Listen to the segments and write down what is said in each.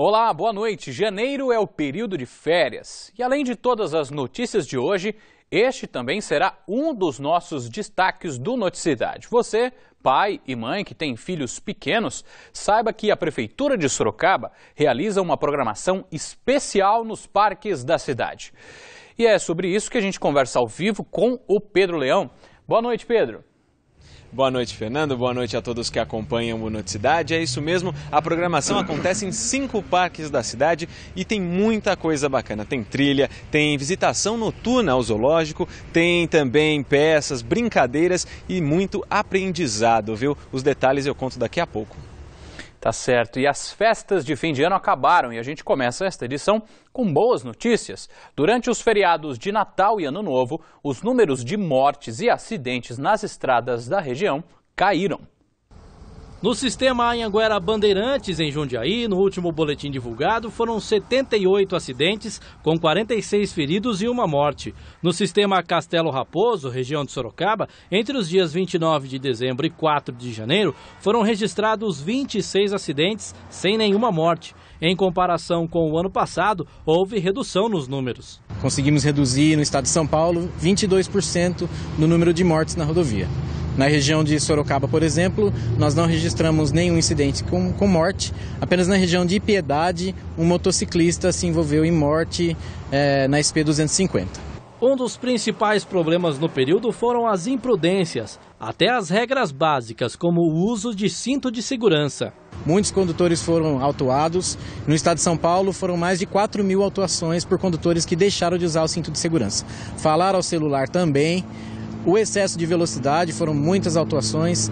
Olá, boa noite. Janeiro é o período de férias. E além de todas as notícias de hoje, este também será um dos nossos destaques do Noticidade. Você, pai e mãe que tem filhos pequenos, saiba que a Prefeitura de Sorocaba realiza uma programação especial nos parques da cidade. E é sobre isso que a gente conversa ao vivo com o Pedro Leão. Boa noite, Pedro. Boa noite, Fernando. Boa noite a todos que acompanham o Noticidade. É isso mesmo, a programação acontece em cinco parques da cidade e tem muita coisa bacana. Tem trilha, tem visitação noturna ao zoológico, tem também peças, brincadeiras e muito aprendizado, viu? Os detalhes eu conto daqui a pouco. Tá certo. E as festas de fim de ano acabaram e a gente começa esta edição com boas notícias. Durante os feriados de Natal e Ano Novo, os números de mortes e acidentes nas estradas da região caíram. No sistema Anhanguera Bandeirantes, em Jundiaí, no último boletim divulgado, foram 78 acidentes, com 46 feridos e uma morte. No sistema Castelo Raposo, região de Sorocaba, entre os dias 29 de dezembro e 4 de janeiro, foram registrados 26 acidentes, sem nenhuma morte. Em comparação com o ano passado, houve redução nos números. Conseguimos reduzir no estado de São Paulo 22% no número de mortes na rodovia. Na região de Sorocaba, por exemplo, nós não registramos nenhum incidente com, com morte. Apenas na região de Piedade, um motociclista se envolveu em morte é, na SP 250. Um dos principais problemas no período foram as imprudências, até as regras básicas, como o uso de cinto de segurança. Muitos condutores foram autuados. No estado de São Paulo, foram mais de 4 mil autuações por condutores que deixaram de usar o cinto de segurança. Falar ao celular também, o excesso de velocidade, foram muitas autuações,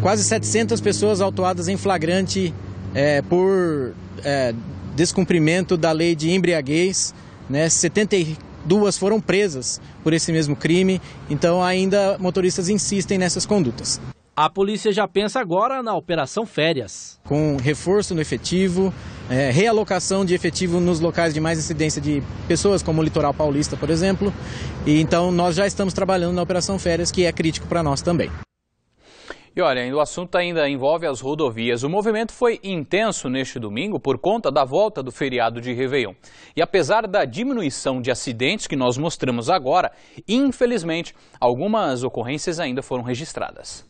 quase 700 pessoas autuadas em flagrante é, por é, descumprimento da lei de embriaguez, né? 72 foram presas por esse mesmo crime, então ainda motoristas insistem nessas condutas. A polícia já pensa agora na Operação Férias. Com reforço no efetivo, é, realocação de efetivo nos locais de mais incidência de pessoas, como o litoral paulista, por exemplo. E, então, nós já estamos trabalhando na Operação Férias, que é crítico para nós também. E olha, o assunto ainda envolve as rodovias. O movimento foi intenso neste domingo por conta da volta do feriado de Réveillon. E apesar da diminuição de acidentes que nós mostramos agora, infelizmente, algumas ocorrências ainda foram registradas.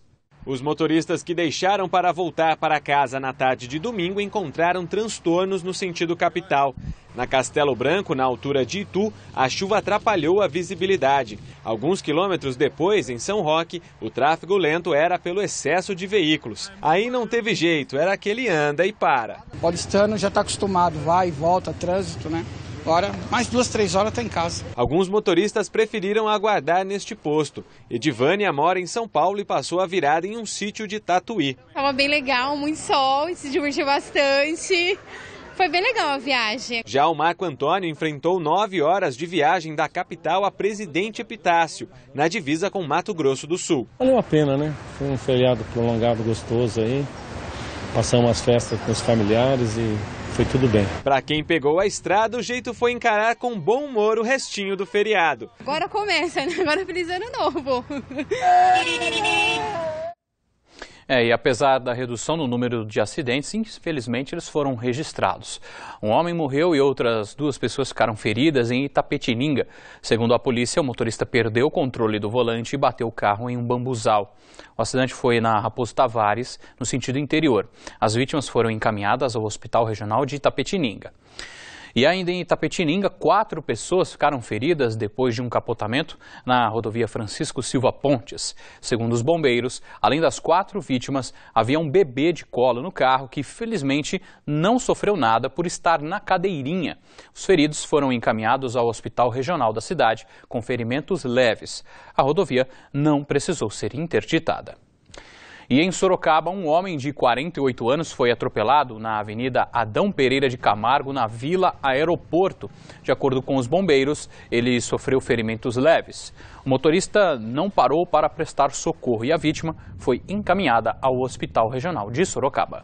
Os motoristas que deixaram para voltar para casa na tarde de domingo encontraram transtornos no sentido capital. Na Castelo Branco, na altura de Itu, a chuva atrapalhou a visibilidade. Alguns quilômetros depois, em São Roque, o tráfego lento era pelo excesso de veículos. Aí não teve jeito, era aquele anda e para. O paulistano já está acostumado, vai e volta, trânsito, né? hora mais duas, três horas está em casa. Alguns motoristas preferiram aguardar neste posto. Edivânia mora em São Paulo e passou a virada em um sítio de Tatuí. Estava bem legal, muito sol, se divertiu bastante. Foi bem legal a viagem. Já o Marco Antônio enfrentou nove horas de viagem da capital a Presidente Epitácio, na divisa com Mato Grosso do Sul. Valeu a pena, né? Foi um feriado prolongado gostoso aí. Passamos as festas com os familiares e foi tudo bem. Para quem pegou a estrada, o jeito foi encarar com bom humor o restinho do feriado. Agora começa, né? agora feliz ano novo. É, e apesar da redução no número de acidentes, infelizmente eles foram registrados. Um homem morreu e outras duas pessoas ficaram feridas em Itapetininga. Segundo a polícia, o motorista perdeu o controle do volante e bateu o carro em um bambuzal. O acidente foi na Raposo Tavares, no sentido interior. As vítimas foram encaminhadas ao Hospital Regional de Itapetininga. E ainda em Itapetininga, quatro pessoas ficaram feridas depois de um capotamento na rodovia Francisco Silva Pontes. Segundo os bombeiros, além das quatro vítimas, havia um bebê de colo no carro que, felizmente, não sofreu nada por estar na cadeirinha. Os feridos foram encaminhados ao hospital regional da cidade com ferimentos leves. A rodovia não precisou ser interditada. E em Sorocaba, um homem de 48 anos foi atropelado na Avenida Adão Pereira de Camargo, na Vila Aeroporto. De acordo com os bombeiros, ele sofreu ferimentos leves. O motorista não parou para prestar socorro e a vítima foi encaminhada ao Hospital Regional de Sorocaba.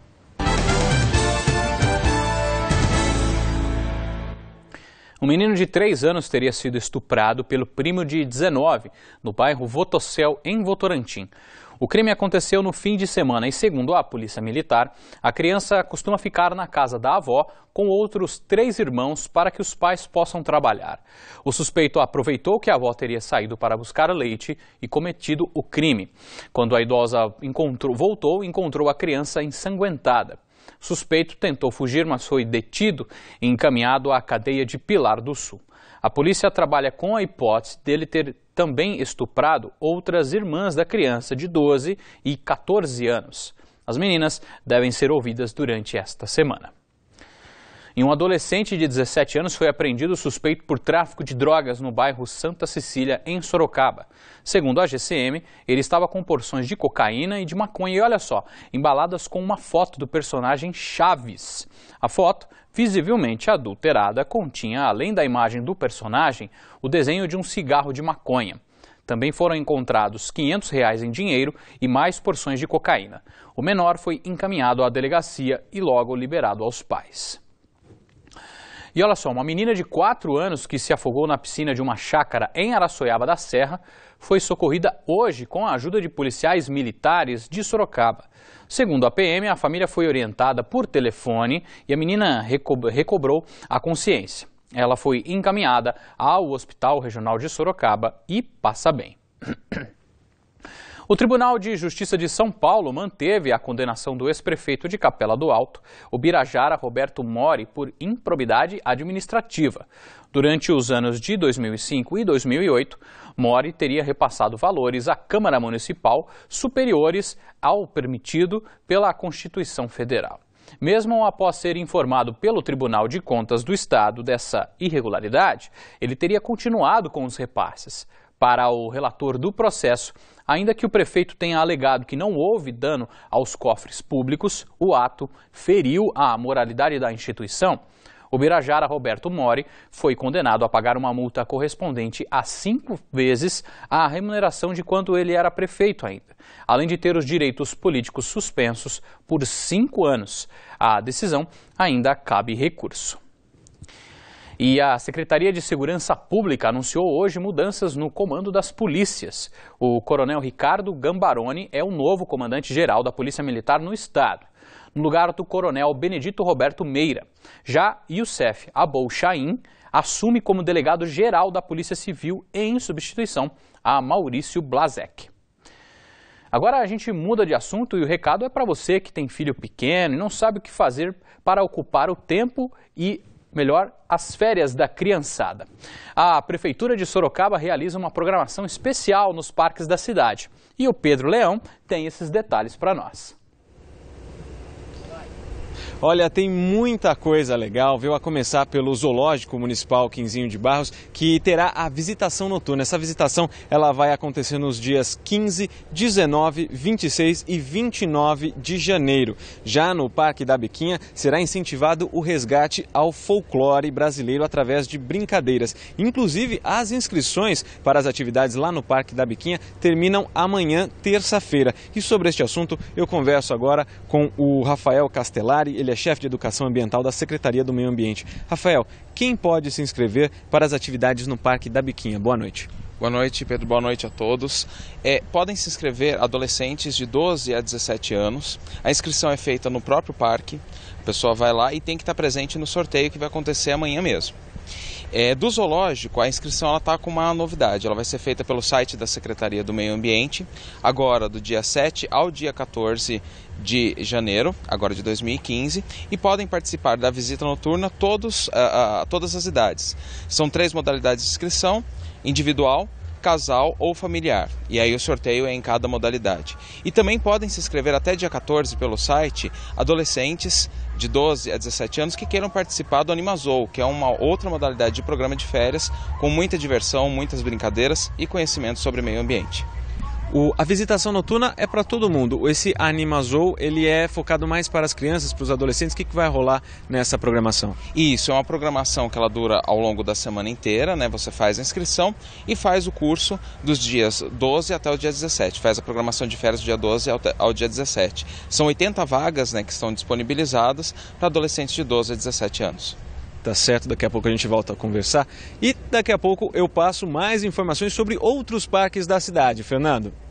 Um menino de 3 anos teria sido estuprado pelo primo de 19, no bairro Votocel, em Votorantim. O crime aconteceu no fim de semana e, segundo a Polícia Militar, a criança costuma ficar na casa da avó com outros três irmãos para que os pais possam trabalhar. O suspeito aproveitou que a avó teria saído para buscar leite e cometido o crime. Quando a idosa encontrou, voltou, encontrou a criança ensanguentada. Suspeito tentou fugir, mas foi detido e encaminhado à cadeia de Pilar do Sul. A polícia trabalha com a hipótese dele ter também estuprado outras irmãs da criança de 12 e 14 anos. As meninas devem ser ouvidas durante esta semana. Em um adolescente de 17 anos foi apreendido suspeito por tráfico de drogas no bairro Santa Cecília, em Sorocaba. Segundo a GCM, ele estava com porções de cocaína e de maconha, e olha só, embaladas com uma foto do personagem Chaves. A foto, visivelmente adulterada, continha, além da imagem do personagem, o desenho de um cigarro de maconha. Também foram encontrados R$ 500 reais em dinheiro e mais porções de cocaína. O menor foi encaminhado à delegacia e logo liberado aos pais. E olha só, uma menina de 4 anos que se afogou na piscina de uma chácara em Araçoiaba da Serra foi socorrida hoje com a ajuda de policiais militares de Sorocaba. Segundo a PM, a família foi orientada por telefone e a menina recobrou a consciência. Ela foi encaminhada ao Hospital Regional de Sorocaba e passa bem. O Tribunal de Justiça de São Paulo manteve a condenação do ex-prefeito de Capela do Alto, o Birajara Roberto Mori, por improbidade administrativa. Durante os anos de 2005 e 2008, Mori teria repassado valores à Câmara Municipal superiores ao permitido pela Constituição Federal. Mesmo após ser informado pelo Tribunal de Contas do Estado dessa irregularidade, ele teria continuado com os repasses para o relator do processo, ainda que o prefeito tenha alegado que não houve dano aos cofres públicos, o ato feriu a moralidade da instituição. O Birajara Roberto Mori foi condenado a pagar uma multa correspondente a cinco vezes a remuneração de quando ele era prefeito ainda, além de ter os direitos políticos suspensos por cinco anos. A decisão ainda cabe recurso. E a Secretaria de Segurança Pública anunciou hoje mudanças no comando das polícias. O coronel Ricardo Gambaroni é o novo comandante-geral da Polícia Militar no Estado, no lugar do coronel Benedito Roberto Meira. Já Youssef Abou Chaim assume como delegado-geral da Polícia Civil em substituição a Maurício Blazek. Agora a gente muda de assunto e o recado é para você que tem filho pequeno e não sabe o que fazer para ocupar o tempo e melhor, as férias da criançada. A Prefeitura de Sorocaba realiza uma programação especial nos parques da cidade. E o Pedro Leão tem esses detalhes para nós. Olha, tem muita coisa legal, viu? A começar pelo Zoológico Municipal Quinzinho de Barros, que terá a visitação noturna. Essa visitação ela vai acontecer nos dias 15, 19, 26 e 29 de janeiro. Já no Parque da Biquinha será incentivado o resgate ao folclore brasileiro através de brincadeiras. Inclusive, as inscrições para as atividades lá no Parque da Biquinha terminam amanhã, terça-feira. E sobre este assunto, eu converso agora com o Rafael Castellari, ele é é chefe de Educação Ambiental da Secretaria do Meio Ambiente. Rafael, quem pode se inscrever para as atividades no Parque da Biquinha? Boa noite. Boa noite, Pedro. Boa noite a todos. É, podem se inscrever adolescentes de 12 a 17 anos. A inscrição é feita no próprio parque. A pessoa vai lá e tem que estar presente no sorteio que vai acontecer amanhã mesmo. É, do zoológico, a inscrição ela está com uma novidade. Ela vai ser feita pelo site da Secretaria do Meio Ambiente, agora do dia 7 ao dia 14 de janeiro, agora de 2015, e podem participar da visita noturna todos, a, a todas as idades. São três modalidades de inscrição: individual, casal ou familiar. E aí o sorteio é em cada modalidade. E também podem se inscrever até dia 14 pelo site adolescentes, de 12 a 17 anos que queiram participar do Animazou, que é uma outra modalidade de programa de férias com muita diversão, muitas brincadeiras e conhecimento sobre meio ambiente. O, a visitação noturna é para todo mundo. Esse Animazou ele é focado mais para as crianças, para os adolescentes. O que, que vai rolar nessa programação? Isso, é uma programação que ela dura ao longo da semana inteira, né? Você faz a inscrição e faz o curso dos dias 12 até o dia 17. Faz a programação de férias do dia 12 ao, ao dia 17. São 80 vagas né, que estão disponibilizadas para adolescentes de 12 a 17 anos. Tá certo, daqui a pouco a gente volta a conversar. E daqui a pouco eu passo mais informações sobre outros parques da cidade. Fernando.